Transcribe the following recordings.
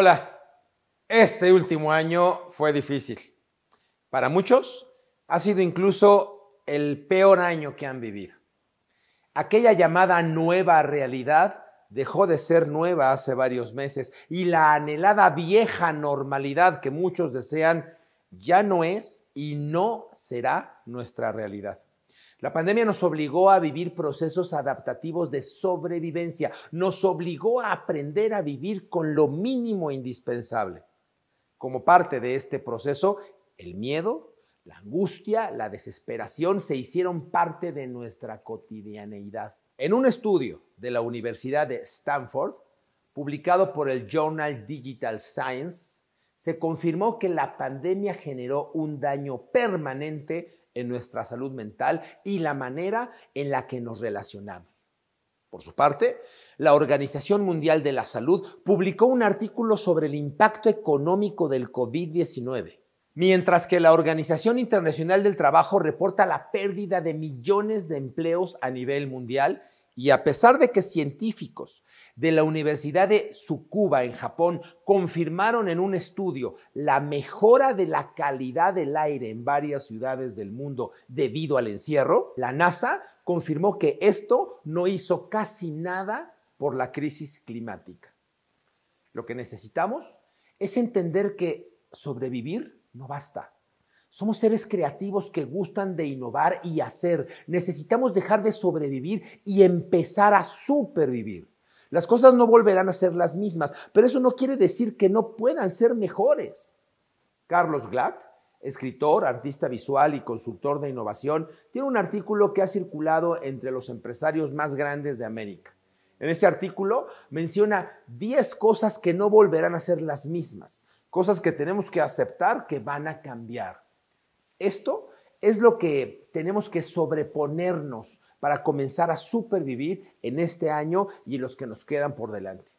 Hola, este último año fue difícil. Para muchos ha sido incluso el peor año que han vivido. Aquella llamada nueva realidad dejó de ser nueva hace varios meses y la anhelada vieja normalidad que muchos desean ya no es y no será nuestra realidad. La pandemia nos obligó a vivir procesos adaptativos de sobrevivencia, nos obligó a aprender a vivir con lo mínimo indispensable. Como parte de este proceso, el miedo, la angustia, la desesperación se hicieron parte de nuestra cotidianeidad. En un estudio de la Universidad de Stanford, publicado por el Journal Digital Science, se confirmó que la pandemia generó un daño permanente en nuestra salud mental y la manera en la que nos relacionamos. Por su parte, la Organización Mundial de la Salud publicó un artículo sobre el impacto económico del COVID-19, mientras que la Organización Internacional del Trabajo reporta la pérdida de millones de empleos a nivel mundial y a pesar de que científicos de la Universidad de Tsukuba en Japón confirmaron en un estudio la mejora de la calidad del aire en varias ciudades del mundo debido al encierro, la NASA confirmó que esto no hizo casi nada por la crisis climática. Lo que necesitamos es entender que sobrevivir no basta. Somos seres creativos que gustan de innovar y hacer. Necesitamos dejar de sobrevivir y empezar a supervivir. Las cosas no volverán a ser las mismas, pero eso no quiere decir que no puedan ser mejores. Carlos Glad, escritor, artista visual y consultor de innovación, tiene un artículo que ha circulado entre los empresarios más grandes de América. En ese artículo menciona 10 cosas que no volverán a ser las mismas, cosas que tenemos que aceptar que van a cambiar. Esto es lo que tenemos que sobreponernos para comenzar a supervivir en este año y los que nos quedan por delante.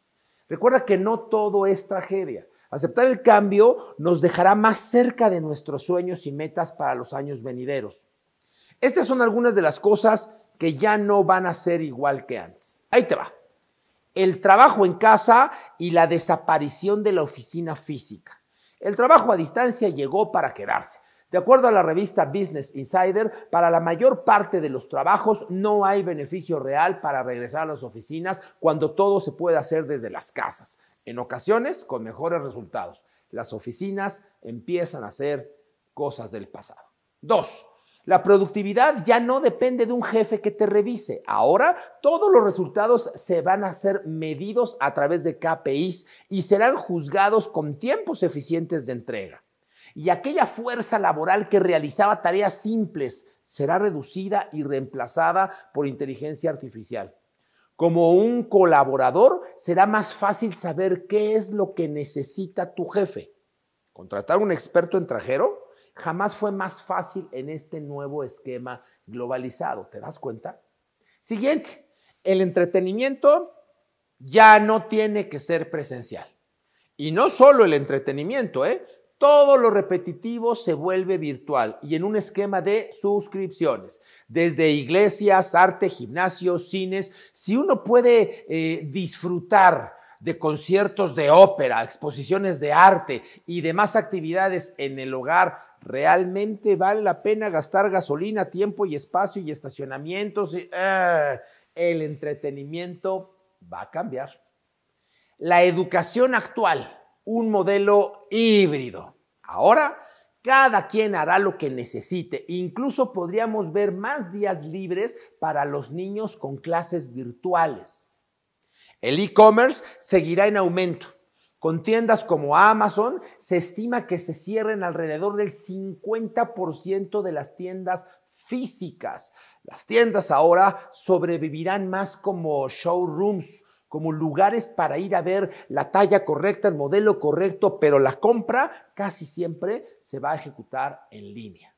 Recuerda que no todo es tragedia. Aceptar el cambio nos dejará más cerca de nuestros sueños y metas para los años venideros. Estas son algunas de las cosas que ya no van a ser igual que antes. Ahí te va. El trabajo en casa y la desaparición de la oficina física. El trabajo a distancia llegó para quedarse. De acuerdo a la revista Business Insider, para la mayor parte de los trabajos no hay beneficio real para regresar a las oficinas cuando todo se puede hacer desde las casas, en ocasiones con mejores resultados. Las oficinas empiezan a ser cosas del pasado. Dos, la productividad ya no depende de un jefe que te revise. Ahora todos los resultados se van a ser medidos a través de KPIs y serán juzgados con tiempos eficientes de entrega y aquella fuerza laboral que realizaba tareas simples será reducida y reemplazada por inteligencia artificial. Como un colaborador, será más fácil saber qué es lo que necesita tu jefe. Contratar un experto en trajero jamás fue más fácil en este nuevo esquema globalizado. ¿Te das cuenta? Siguiente, el entretenimiento ya no tiene que ser presencial. Y no solo el entretenimiento, ¿eh? Todo lo repetitivo se vuelve virtual y en un esquema de suscripciones, desde iglesias, arte, gimnasios, cines. Si uno puede eh, disfrutar de conciertos de ópera, exposiciones de arte y demás actividades en el hogar, realmente vale la pena gastar gasolina, tiempo y espacio y estacionamientos. Ah, el entretenimiento va a cambiar. La educación actual un modelo híbrido. Ahora, cada quien hará lo que necesite. Incluso podríamos ver más días libres para los niños con clases virtuales. El e-commerce seguirá en aumento. Con tiendas como Amazon, se estima que se cierren alrededor del 50% de las tiendas físicas. Las tiendas ahora sobrevivirán más como showrooms, como lugares para ir a ver la talla correcta, el modelo correcto, pero la compra casi siempre se va a ejecutar en línea.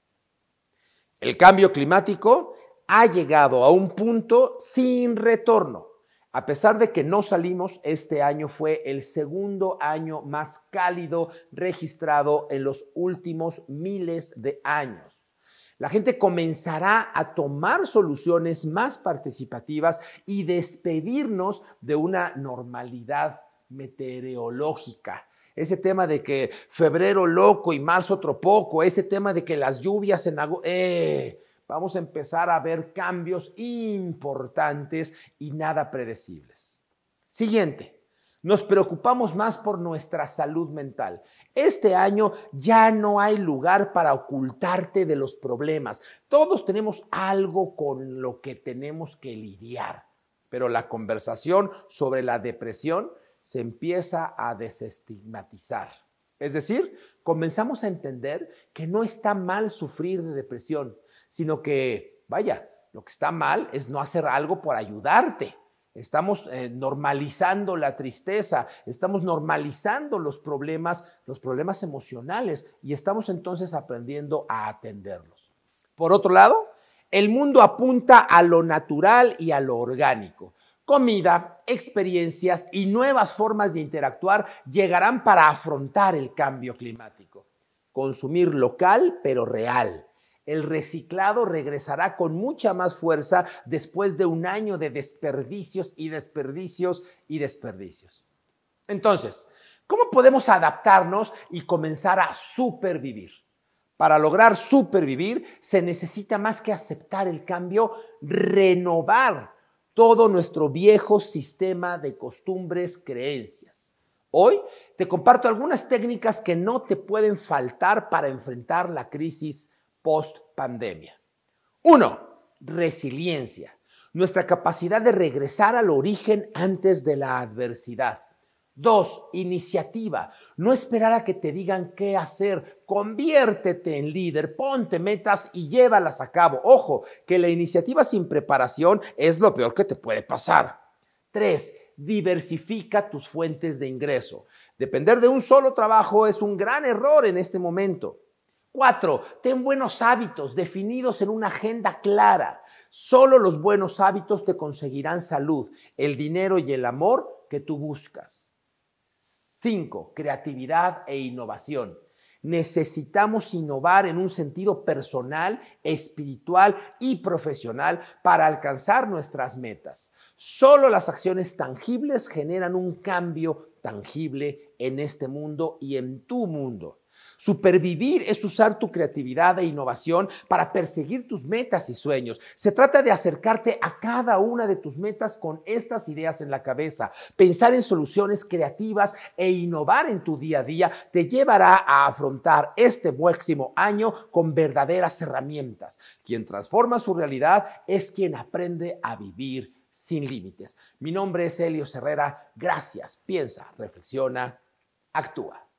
El cambio climático ha llegado a un punto sin retorno. A pesar de que no salimos, este año fue el segundo año más cálido registrado en los últimos miles de años. La gente comenzará a tomar soluciones más participativas y despedirnos de una normalidad meteorológica. Ese tema de que febrero loco y marzo otro poco, ese tema de que las lluvias en agosto... Eh, vamos a empezar a ver cambios importantes y nada predecibles. Siguiente. Nos preocupamos más por nuestra salud mental. Este año ya no hay lugar para ocultarte de los problemas. Todos tenemos algo con lo que tenemos que lidiar, pero la conversación sobre la depresión se empieza a desestigmatizar. Es decir, comenzamos a entender que no está mal sufrir de depresión, sino que, vaya, lo que está mal es no hacer algo por ayudarte. Estamos eh, normalizando la tristeza, estamos normalizando los problemas, los problemas emocionales y estamos entonces aprendiendo a atenderlos. Por otro lado, el mundo apunta a lo natural y a lo orgánico. Comida, experiencias y nuevas formas de interactuar llegarán para afrontar el cambio climático. Consumir local pero real el reciclado regresará con mucha más fuerza después de un año de desperdicios y desperdicios y desperdicios. Entonces, ¿cómo podemos adaptarnos y comenzar a supervivir? Para lograr supervivir se necesita más que aceptar el cambio, renovar todo nuestro viejo sistema de costumbres, creencias. Hoy te comparto algunas técnicas que no te pueden faltar para enfrentar la crisis post pandemia. Uno, resiliencia, nuestra capacidad de regresar al origen antes de la adversidad. Dos, iniciativa. No esperar a que te digan qué hacer. Conviértete en líder, ponte metas y llévalas a cabo. Ojo, que la iniciativa sin preparación es lo peor que te puede pasar. Tres, diversifica tus fuentes de ingreso. Depender de un solo trabajo es un gran error en este momento. Cuatro, ten buenos hábitos definidos en una agenda clara. Solo los buenos hábitos te conseguirán salud, el dinero y el amor que tú buscas. Cinco, creatividad e innovación. Necesitamos innovar en un sentido personal, espiritual y profesional para alcanzar nuestras metas. Solo las acciones tangibles generan un cambio tangible en este mundo y en tu mundo. Supervivir es usar tu creatividad e innovación para perseguir tus metas y sueños. Se trata de acercarte a cada una de tus metas con estas ideas en la cabeza. Pensar en soluciones creativas e innovar en tu día a día te llevará a afrontar este próximo año con verdaderas herramientas. Quien transforma su realidad es quien aprende a vivir sin límites. Mi nombre es Elio Herrera. Gracias. Piensa, reflexiona, actúa.